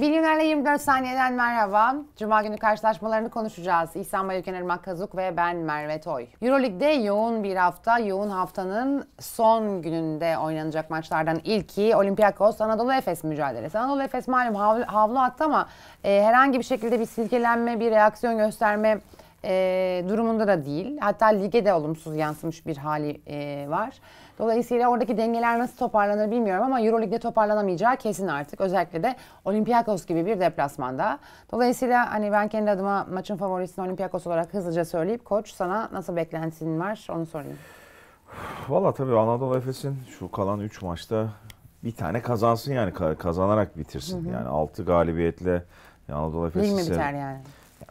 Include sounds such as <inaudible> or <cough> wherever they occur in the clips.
Milyonerle 24 saniyeden merhaba. Cuma günü karşılaşmalarını konuşacağız. İhsan Bayülken Irmak Kazuk ve ben Merve Toy. Euroleague'de yoğun bir hafta, yoğun haftanın son gününde oynanacak maçlardan ilki Olympiakos Anadolu Efes mücadelesi. Anadolu Efes malum havlu, havlu attı ama e, herhangi bir şekilde bir silkelenme, bir reaksiyon gösterme e, durumunda da değil. Hatta lige de olumsuz yansımış bir hali e, var. Dolayısıyla oradaki dengeler nasıl toparlanır bilmiyorum ama Euroleague'de toparlanamayacağı kesin artık. Özellikle de Olympiakos gibi bir deplasmanda. Dolayısıyla hani ben kendi adıma maçın favorisini Olympiakos olarak hızlıca söyleyip koç sana nasıl beklentin var onu sorayım. Valla tabii Anadolu Efes'in şu kalan 3 maçta bir tane kazansın yani kazanarak bitirsin. Hı hı. Yani 6 galibiyetle Anadolu Efes'i Lig mi biter yani?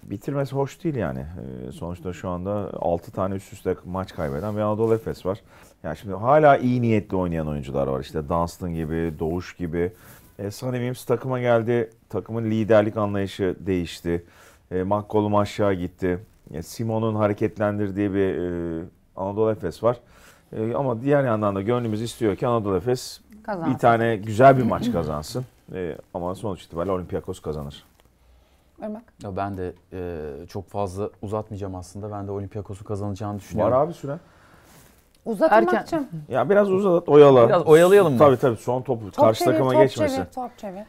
bitirmesi hoş değil yani. Ee, sonuçta şu anda 6 tane üst üste maç kaybeden bir Anadolu Efes var. Yani şimdi hala iyi niyetli oynayan oyuncular var. İşte Dunstan gibi, Doğuş gibi. E, Sonny Mims takıma geldi. Takımın liderlik anlayışı değişti. E, McCollum aşağı gitti. E, Simon'un hareketlendirdiği bir e, Anadolu Efes var. E, ama diğer yandan da gönlümüz istiyor ki Anadolu Efes kazansın. bir tane güzel bir maç kazansın. E, ama sonuç itibariyle Olympiakos kazanır. Irmak. Ya ben de e, çok fazla uzatmayacağım aslında. Ben de Olympiakos'u kazanacağını düşünüyorum. Var abi süre. Uzatmak Erken. için. <laughs> Ya biraz uzat, oyala. Biraz oyalayalım mı? Tabii tabii son topu top karşı çevir, takıma top geçmesin. Çevir, top çevir.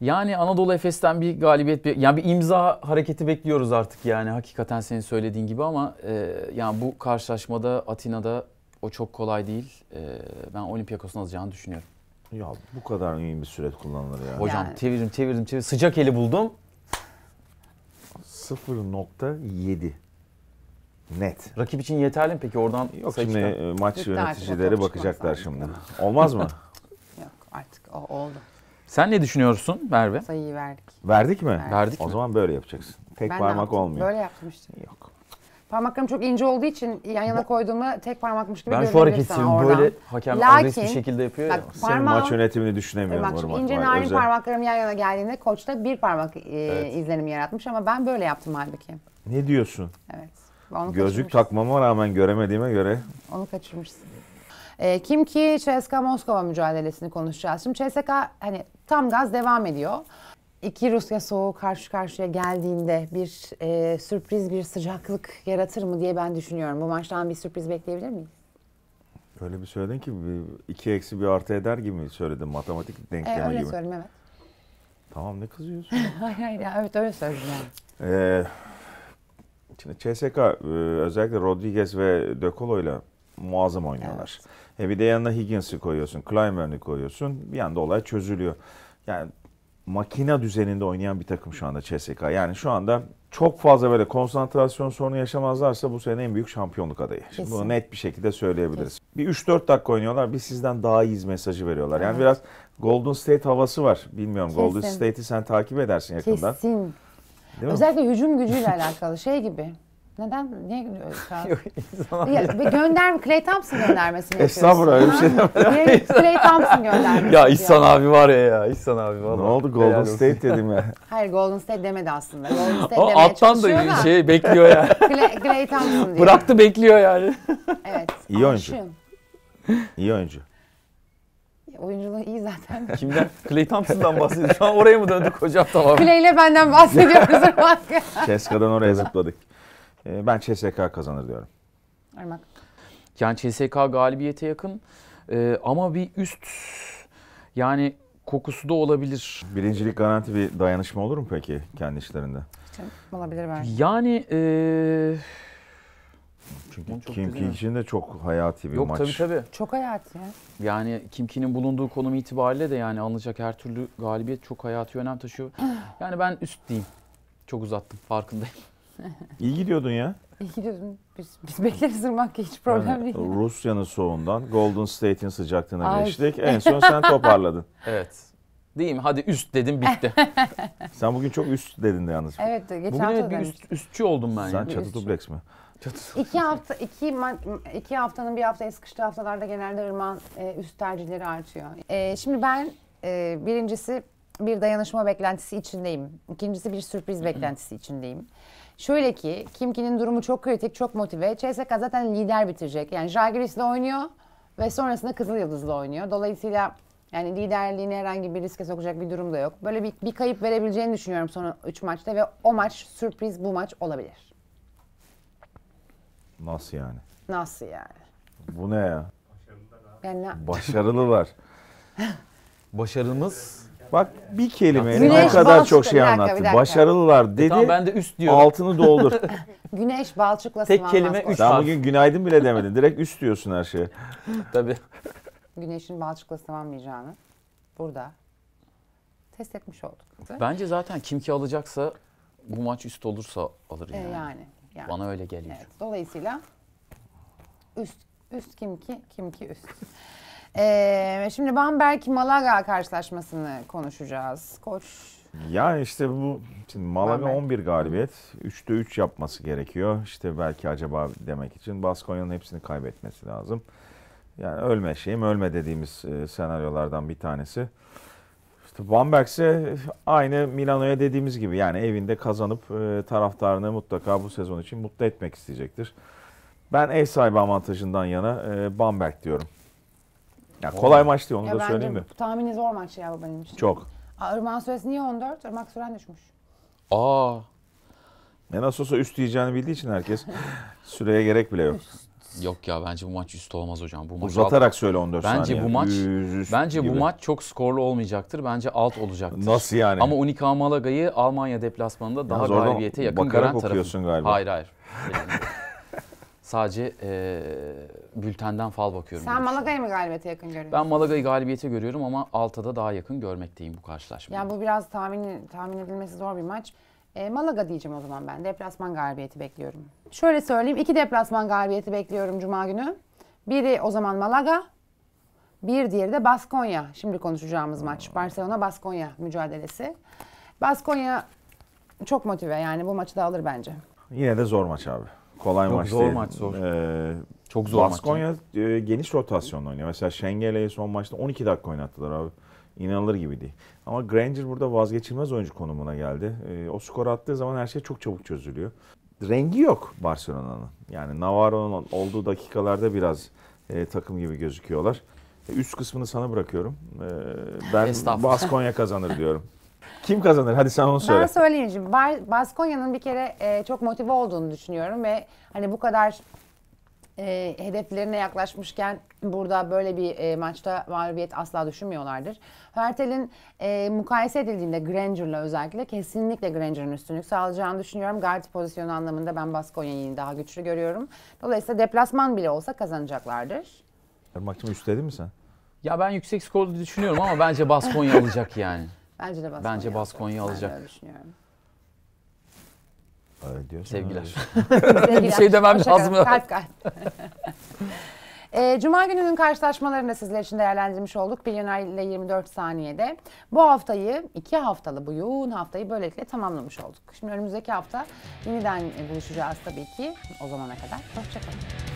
Yani Anadolu Efes'ten bir galibiyet, bir, yani bir imza hareketi bekliyoruz artık yani hakikaten senin söylediğin gibi ama e, yani bu karşılaşmada Atina'da o çok kolay değil. E, ben Olympiakos'un alacağını düşünüyorum. Ya bu kadar iyi bir süret kullanılır ya. Hocam yani. çevirdim çevirdim çevirdim sıcak eli buldum. 0.7 Net. Rakip için yeterli mi peki oradan? Yok seçmen. şimdi e, maç Bitti yöneticileri bakacaklar şimdi. <laughs> Olmaz mı? Yok artık o oldu. Sen ne düşünüyorsun Merve? Sayıyı verdik. Verdik mi? Verdik, verdik mi? O zaman böyle yapacaksın. Tek ben parmak olmuyor. Böyle yapmıştım. Yok. Parmaklarım çok ince olduğu için yan yana koyduğumda tek parmakmış gibi Ben şu hareketiyim böyle hakem Lakin, agresif bir şekilde yapıyor bak, ya. Parmağım, Senin maç yönetimini düşünemiyorum. Bak şimdi ince narin parmaklarım yan yana geldiğinde koçta bir parmak e, evet. izlenim yaratmış ama ben böyle yaptım halbuki. Ne diyorsun? Onu Gözlük takmama rağmen göremediğime göre. Onu kaçırmışsın. E, kim ki CSKA Moskova mücadelesini konuşacağız. Şimdi CSKA hani tam gaz devam ediyor. İki Rusya soğuğu karşı karşıya geldiğinde bir e, sürpriz bir sıcaklık yaratır mı diye ben düşünüyorum. Bu maçtan bir sürpriz bekleyebilir miyiz? Öyle bir söyledin ki bir, iki eksi bir artı eder gibi söyledim matematik denklemi e, öyle gibi. Öyle söyledim evet. Tamam ne kızıyorsun? <laughs> hayır hayır ya, evet öyle söyledim yani. Ee, Şimdi CSK e, özellikle Rodriguez ve De Colo ile muazzam oynuyorlar. Evet. E bir de yanına Higgins'i koyuyorsun, Kleimer'ni koyuyorsun. Bir anda olay çözülüyor. Yani makina düzeninde oynayan bir takım şu anda CSK. Yani şu anda çok fazla böyle konsantrasyon sorunu yaşamazlarsa bu sene en büyük şampiyonluk adayı. Şimdi Kesin. bunu net bir şekilde söyleyebiliriz. Kesin. Bir 3-4 dakika oynuyorlar. bir sizden daha iyiyiz mesajı veriyorlar. Yani biraz Golden State havası var. Bilmiyorum Kesin. Golden State'i sen takip edersin yakından. Kesin. Değil Özellikle mi? hücum gücüyle alakalı şey gibi. Neden? Niye gülüyoruz? <laughs> Yok insan ya, ya. Gönder, Clay Thompson göndermesini Estağfurullah öyle bir şey demedim. Clay Thompson göndermesini? Ya İhsan yani. abi var ya ya İhsan abi var. Ne oldu Golden State dedim ya. <laughs> Hayır Golden State demedi aslında. Golden State Ama demeye alttan da, da şey bekliyor yani. <laughs> Clay, Clay Thompson diyor. Bıraktı bekliyor yani. Evet. İyi oyuncu. İyi oyuncu. Oyunculuğu iyi zaten. <laughs> Kimden? Clay Thompson'dan bahsediyor. Şu an oraya mı döndük hocam tamam. Clay ile benden bahsediyoruz Irmak. <laughs> CSKA'dan oraya zıpladık. Ee, ben CSK kazanır diyorum. Irmak. Yani CSK galibiyete yakın ee, ama bir üst yani kokusu da olabilir. Birincilik garanti bir dayanışma olur mu peki kendi işlerinde? Olabilir belki. Yani ee, çünkü çok Kim Ki için de çok hayati bir Yok maç. tabii tabii. Çok hayati. Yani Kim Ki'nin bulunduğu konum itibariyle de yani alınacak her türlü galibiyet çok hayati önem taşıyor. <clears throat> Yani ben üst diyeyim. Çok uzattım farkındayım. <laughs> İyi gidiyordun ya. İyi gidiyordum. Biz, biz bekleriz Irmak'ı hiç problem Yani değil. Rusya'nın soğuğundan Golden State'in sıcaklığına Ay. geçtik. En son sen toparladın. <laughs> Evet. Diyeyim hadi üst dedim bitti. <laughs> Sen bugün çok üst dedin de yalnız. Evet geçen Bugün hafta evet bir üst, üstçü oldum ben Sen yani. çatı üst- mi? İki hafta iki iki haftanın bir hafta sıkıştığı haftalarda genelde ırman e, üst tercihleri artıyor. E, şimdi ben e, birincisi bir dayanışma beklentisi içindeyim. İkincisi bir sürpriz beklentisi içindeyim. Şöyle ki Kimki'nin durumu çok kritik, çok motive. CSK zaten lider bitirecek. Yani Jalgiris'le oynuyor ve sonrasında Kızıl Yıldız'la oynuyor. Dolayısıyla yani liderliğini herhangi bir riske sokacak bir durum da yok. Böyle bir, bir kayıp verebileceğini düşünüyorum son 3 maçta ve o maç sürpriz bu maç olabilir. Nasıl yani? Nasıl yani? Bu ne ya? Ben ne- Başarılılar. <laughs> Başarımız. Bak bir kelimeyle ne kadar bastı. çok şey dakika, anlattı. Başarılılar e, dedi. Tamam ben de üst diyorum. altını doldur. <laughs> Güneş balçıkla Tek sıvanmaz kelime koca. Daha bugün günaydın bile demedin. Direkt üst diyorsun her şeye. <laughs> Tabii. Güneşin balçıkla sıvanmayacağını burada test etmiş olduk. Bence zaten kim ki alacaksa bu maç üst olursa alır Ee, yani. yani. Yani. Bana öyle geliyor. Evet, dolayısıyla üst üst kim ki kim ki üst. <laughs> Ee, şimdi Bamberg Malaga karşılaşmasını konuşacağız. Koç. Ya işte bu şimdi Malaga Bamberg. 11 galibiyet. 3'te 3 yapması gerekiyor. İşte belki acaba demek için Baskonya'nın hepsini kaybetmesi lazım. Yani ölme şeyim ölme dediğimiz e, senaryolardan bir tanesi. Van ise aynı Milano'ya dediğimiz gibi yani evinde kazanıp e, taraftarını mutlaka bu sezon için mutlu etmek isteyecektir. Ben ev sahibi avantajından yana e, Bamberg diyorum. Ya kolay maç diyor onu ya da söyleyeyim mi? Tahmini zor maç ya benim için. Çok. Aa, Irmak'ın niye 14? Irmak süren düşmüş. Aa. Ne nasıl olsa üst diyeceğini bildiği için herkes <laughs> süreye gerek bile yok. Üst. Yok ya bence bu maç üst olmaz hocam. Bu maç Uzatarak alt... söyle 14 bence saniye. Bu maç, Üst bence gibi. bu maç çok skorlu olmayacaktır. Bence alt olacaktır. Nasıl yani? Ama Unika Malaga'yı Almanya deplasmanında daha Yalnız galibiyete yakın gören tarafı. galiba. Hayır hayır. <laughs> sadece e, bültenden fal bakıyorum. Sen Malaga'yı mı galibiyete yakın görüyorsun? Ben Malaga'yı galibiyete görüyorum ama alta da daha yakın görmekteyim bu karşılaşmayı. Ya bu biraz tahmin, tahmin edilmesi zor bir maç. E, Malaga diyeceğim o zaman ben. Deplasman galibiyeti bekliyorum. Şöyle söyleyeyim. iki deplasman galibiyeti bekliyorum Cuma günü. Biri o zaman Malaga. Bir diğeri de Baskonya. Şimdi konuşacağımız maç. Barcelona-Baskonya mücadelesi. Baskonya çok motive yani bu maçı da alır bence. Yine de zor maç abi. Kolay Yok, maç zor değil. Zor maç Ee, çok zor Baskonya maç. Baskonya e, geniş rotasyonla oynuyor. Mesela Şengele'yi son maçta 12 dakika oynattılar abi inanılır gibi değil. Ama Granger burada vazgeçilmez oyuncu konumuna geldi. E, o skor attığı zaman her şey çok çabuk çözülüyor. Rengi yok Barcelona'nın. Yani Navarro'nun olduğu dakikalarda biraz e, takım gibi gözüküyorlar. E, üst kısmını sana bırakıyorum. E, ben Baskonya kazanır diyorum. Kim kazanır? Hadi sen onu söyle. Ben söyleyeyim şimdi. Baskonya'nın bir kere e, çok motive olduğunu düşünüyorum ve hani bu kadar e, hedeflerine yaklaşmışken burada böyle bir e, maçta mağlubiyet asla düşünmüyorlardır. Hörtel'in e, mukayese edildiğinde Granger'la özellikle kesinlikle Granger'ın üstünlük sağlayacağını düşünüyorum. Guard pozisyonu anlamında ben Baskonya'yı daha güçlü görüyorum. Dolayısıyla deplasman bile olsa kazanacaklardır. Maksimum üstledin mi sen? Ya ben yüksek skorlu düşünüyorum ama bence Baskonya alacak yani. <laughs> Bence de Baskonya, bence Baskonya alacak. Ben de öyle düşünüyorum diyor. Sevgiler. <laughs> Sevgiler. Bir şey demem Hoşça lazım. Kalp kalp. <laughs> E, Cuma gününün karşılaşmalarını sizler için değerlendirmiş olduk. Milyoner ile 24 saniyede. Bu haftayı, iki haftalı bu yoğun haftayı böylelikle tamamlamış olduk. Şimdi önümüzdeki hafta yeniden buluşacağız tabii ki. O zamana kadar hoşçakalın.